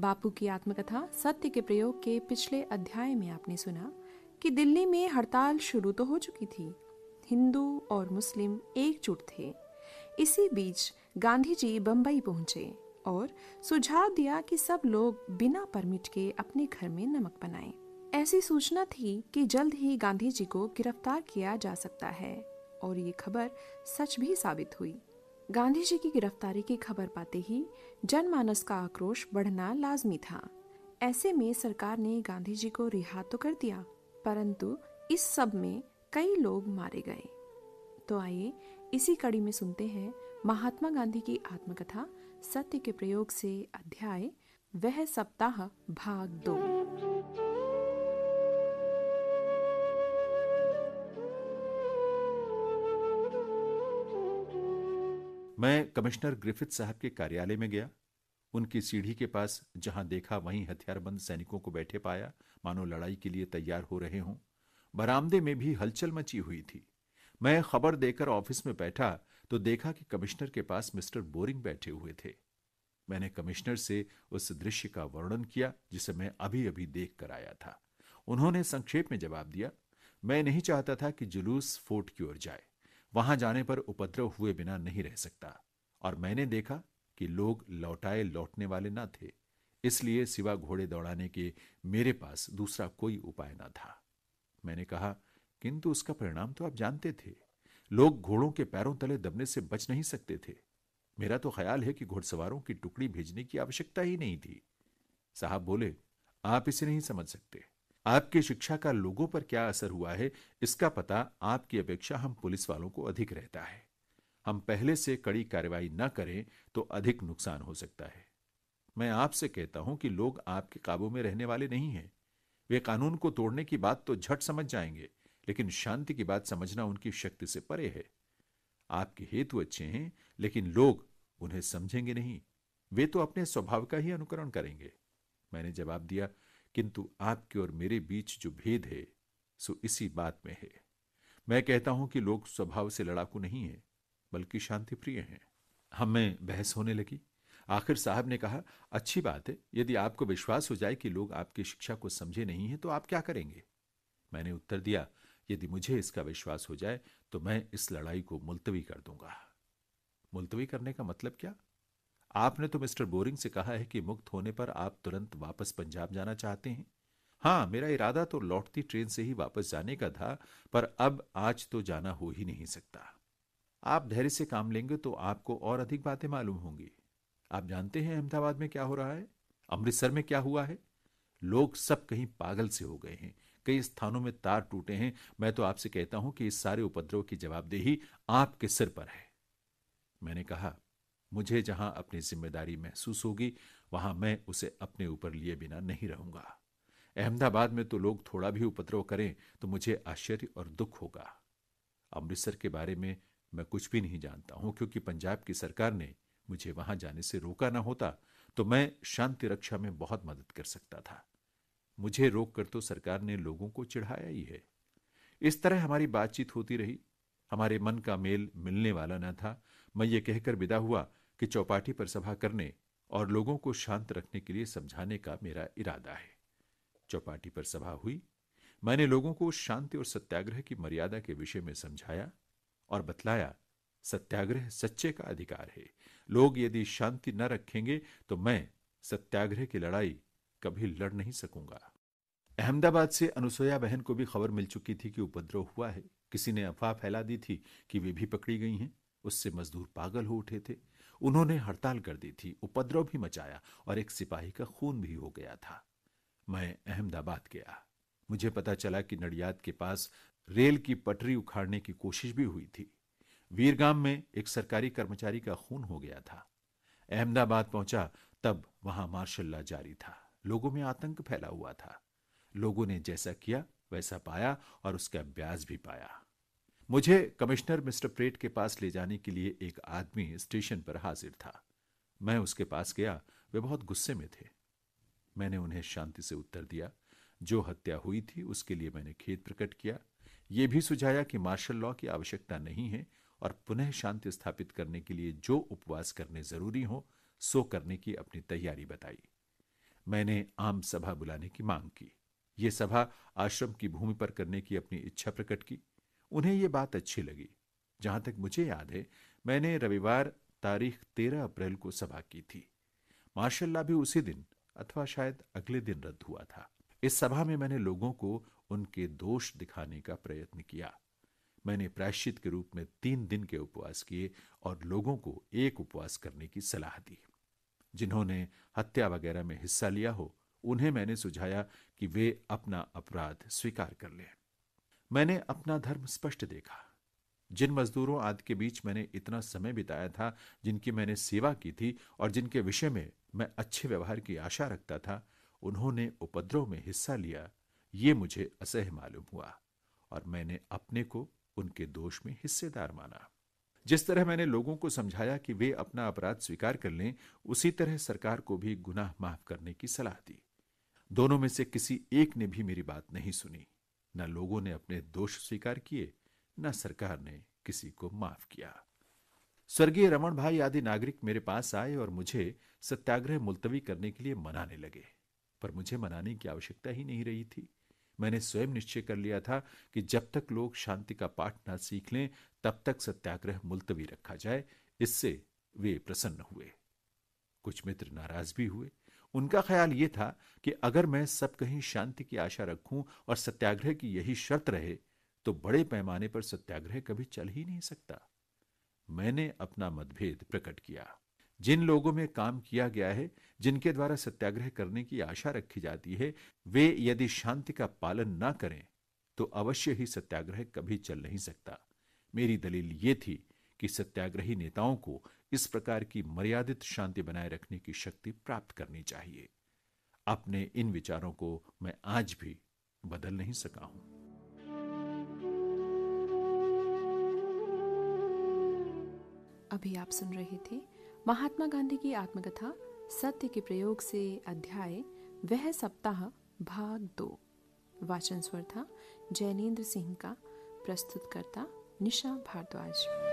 बापू की आत्मकथा सत्य के प्रयोग के पिछले अध्याय में आपने सुना कि दिल्ली में हड़ताल शुरू तो हो चुकी थी हिंदू और मुस्लिम एकजुट थे इसी बीच गांधी जी बम्बई पहुंचे और सुझाव दिया कि सब लोग बिना परमिट के अपने घर में नमक बनाएं। ऐसी सूचना थी कि जल्द ही गांधी जी को गिरफ्तार किया जा सकता है और ये खबर सच भी साबित हुई गांधी जी की गिरफ्तारी की खबर पाते ही जनमानस का आक्रोश बढ़ना लाजमी था ऐसे में सरकार ने गांधी जी को रिहा तो कर दिया परंतु इस सब में कई लोग मारे गए तो आइए इसी कड़ी में सुनते हैं महात्मा गांधी की आत्मकथा सत्य के प्रयोग से अध्याय वह सप्ताह भाग दो मैं कमिश्नर ग्रिफिथ साहब के कार्यालय में गया उनकी सीढ़ी के पास जहां देखा वहीं हथियारबंद सैनिकों को बैठे पाया मानो लड़ाई के लिए तैयार हो रहे हों बरामदे में भी हलचल मची हुई थी मैं खबर देकर ऑफिस में बैठा तो देखा कि कमिश्नर के पास मिस्टर बोरिंग बैठे हुए थे मैंने कमिश्नर से उस दृश्य का वर्णन किया जिसे मैं अभी अभी देख कर आया था उन्होंने संक्षेप में जवाब दिया मैं नहीं चाहता था कि जुलूस फोर्ट की ओर जाए वहां जाने पर उपद्रव हुए बिना नहीं रह सकता और मैंने देखा कि लोग लौटाए लौटने वाले न थे इसलिए सिवा घोड़े दौड़ाने के मेरे पास दूसरा कोई उपाय ना था मैंने कहा किंतु उसका परिणाम तो आप जानते थे लोग घोड़ों के पैरों तले दबने से बच नहीं सकते थे मेरा तो ख्याल है कि घुड़सवारों की टुकड़ी भेजने की आवश्यकता ही नहीं थी साहब बोले आप इसे नहीं समझ सकते आपकी शिक्षा का लोगों पर क्या असर हुआ है इसका पता आपकी अपेक्षा हम पुलिस वालों को अधिक रहता है हम पहले से कड़ी कार्रवाई न करें तो अधिक नुकसान हो सकता है मैं आपसे कहता हूं कि लोग आपके काबू में रहने वाले नहीं हैं वे कानून को तोड़ने की बात तो झट समझ जाएंगे लेकिन शांति की बात समझना उनकी शक्ति से परे है आपके हेतु अच्छे हैं लेकिन लोग उन्हें समझेंगे नहीं वे तो अपने स्वभाव का ही अनुकरण करेंगे मैंने जवाब दिया किंतु आपके और मेरे बीच जो भेद है सो इसी बात में है मैं कहता हूं कि लोग स्वभाव से लड़ाकू नहीं है बल्कि शांति प्रिय हैं हमें बहस होने लगी आखिर साहब ने कहा अच्छी बात है यदि आपको विश्वास हो जाए कि लोग आपकी शिक्षा को समझे नहीं है तो आप क्या करेंगे मैंने उत्तर दिया यदि मुझे इसका विश्वास हो जाए तो मैं इस लड़ाई को मुलतवी कर दूंगा मुलतवी करने का मतलब क्या आपने तो मिस्टर बोरिंग से कहा है कि मुक्त होने पर आप तुरंत वापस पंजाब जाना चाहते हैं हाँ मेरा इरादा तो लौटती ट्रेन से ही वापस जाने का था पर अब आज तो जाना हो ही नहीं सकता आप धैर्य से काम लेंगे तो आपको और अधिक बातें मालूम होंगी आप जानते हैं अहमदाबाद में क्या हो रहा है अमृतसर में क्या हुआ है लोग सब कहीं पागल से हो गए हैं कई स्थानों में तार टूटे हैं मैं तो आपसे कहता हूं कि इस सारे उपद्रव की जवाबदेही आपके सिर पर है मैंने कहा मुझे जहां अपनी जिम्मेदारी महसूस होगी वहां मैं उसे अपने ऊपर लिए बिना नहीं रहूंगा अहमदाबाद में तो लोग थोड़ा भी उपद्रव करें तो मुझे आश्चर्य और दुख होगा अमृतसर के बारे में मैं कुछ भी नहीं जानता हूं क्योंकि पंजाब की सरकार ने मुझे वहां जाने से रोका ना होता तो मैं शांति रक्षा में बहुत मदद कर सकता था मुझे रोक कर तो सरकार ने लोगों को चिढ़ाया ही है इस तरह हमारी बातचीत होती रही हमारे मन का मेल मिलने वाला न था मैं ये कहकर विदा हुआ कि चौपाटी पर सभा करने और लोगों को शांत रखने के लिए समझाने का मेरा इरादा है चौपाटी पर सभा हुई मैंने लोगों को शांति और सत्याग्रह की मर्यादा के विषय में समझाया और बतलाया सत्याग्रह सच्चे का अधिकार है लोग यदि शांति न रखेंगे तो मैं सत्याग्रह की लड़ाई कभी लड़ नहीं सकूंगा अहमदाबाद से अनुसुईया बहन को भी खबर मिल चुकी थी कि उपद्रव हुआ है किसी ने अफवाह फैला दी थी कि वे भी पकड़ी गई हैं उससे मजदूर पागल हो उठे थे उन्होंने हड़ताल कर दी थी उपद्रव भी मचाया और एक सिपाही का खून भी हो गया था मैं अहमदाबाद गया मुझे पता चला कि नडियाद के पास रेल की पटरी उखाड़ने की कोशिश भी हुई थी वीरगाम में एक सरकारी कर्मचारी का खून हो गया था अहमदाबाद पहुंचा तब वहां मार्शल ला जारी था लोगों में आतंक फैला हुआ था लोगों ने जैसा किया वैसा पाया और उसका ब्याज भी पाया मुझे कमिश्नर मिस्टर प्रेट के पास ले जाने के लिए एक आदमी स्टेशन पर हाजिर था मैं उसके पास गया वे बहुत गुस्से में थे मैंने उन्हें शांति से उत्तर दिया जो हत्या हुई थी उसके लिए मैंने खेद प्रकट किया यह भी सुझाया कि मार्शल लॉ की आवश्यकता नहीं है और पुनः शांति स्थापित करने के लिए जो उपवास करने जरूरी हो सो करने की अपनी तैयारी बताई मैंने आम सभा बुलाने की मांग की यह सभा आश्रम की भूमि पर करने की अपनी इच्छा प्रकट की उन्हें यह बात अच्छी लगी जहां तक मुझे याद है मैंने रविवार तारीख तेरह अप्रैल को सभा की थी माशाला भी उसी दिन अथवा शायद अगले दिन रद्द हुआ था इस सभा में मैंने लोगों को उनके दोष दिखाने का प्रयत्न किया मैंने प्रायश्चित के रूप में तीन दिन के उपवास किए और लोगों को एक उपवास करने की सलाह दी जिन्होंने हत्या वगैरह में हिस्सा लिया हो उन्हें मैंने सुझाया कि वे अपना अपराध स्वीकार कर लें मैंने अपना धर्म स्पष्ट देखा जिन मजदूरों आदि के बीच मैंने इतना समय बिताया था जिनकी मैंने सेवा की थी और जिनके विषय में मैं अच्छे व्यवहार की आशा रखता था उन्होंने उपद्रव में हिस्सा लिया ये मुझे असह मालूम हुआ और मैंने अपने को उनके दोष में हिस्सेदार माना जिस तरह मैंने लोगों को समझाया कि वे अपना अपराध स्वीकार कर लें उसी तरह सरकार को भी गुनाह माफ करने की सलाह दी दोनों में से किसी एक ने भी मेरी बात नहीं सुनी न लोगों ने अपने दोष स्वीकार किए न सरकार ने किसी को माफ किया स्वर्गीय रमण भाई आदि नागरिक मेरे पास आए और मुझे सत्याग्रह मुलतवी करने के लिए मनाने लगे पर मुझे मनाने की आवश्यकता ही नहीं रही थी मैंने स्वयं निश्चय कर लिया था कि जब तक लोग शांति का पाठ ना सीख लें तब तक सत्याग्रह मुलतवी रखा जाए इससे वे प्रसन्न हुए कुछ मित्र नाराज भी हुए उनका ख्याल ये था कि अगर मैं सब कहीं शांति की आशा रखूं और सत्याग्रह की यही शर्त रहे तो बड़े पैमाने पर सत्याग्रह कभी चल ही नहीं सकता मैंने अपना मतभेद प्रकट किया जिन लोगों में काम किया गया है जिनके द्वारा सत्याग्रह करने की आशा रखी जाती है वे यदि शांति का पालन ना करें तो अवश्य ही सत्याग्रह कभी चल नहीं सकता मेरी दलील ये थी कि सत्याग्रही नेताओं को इस प्रकार की मर्यादित शांति बनाए रखने की शक्ति प्राप्त करनी चाहिए अपने इन विचारों को मैं आज भी बदल नहीं सका हूं अभी आप सुन रहे थे महात्मा गांधी की आत्मकथा सत्य के प्रयोग से अध्याय वह सप्ताह भाग दो वाचन स्वर था जैनेन्द्र सिंह का प्रस्तुतकर्ता निशा भारद्वाज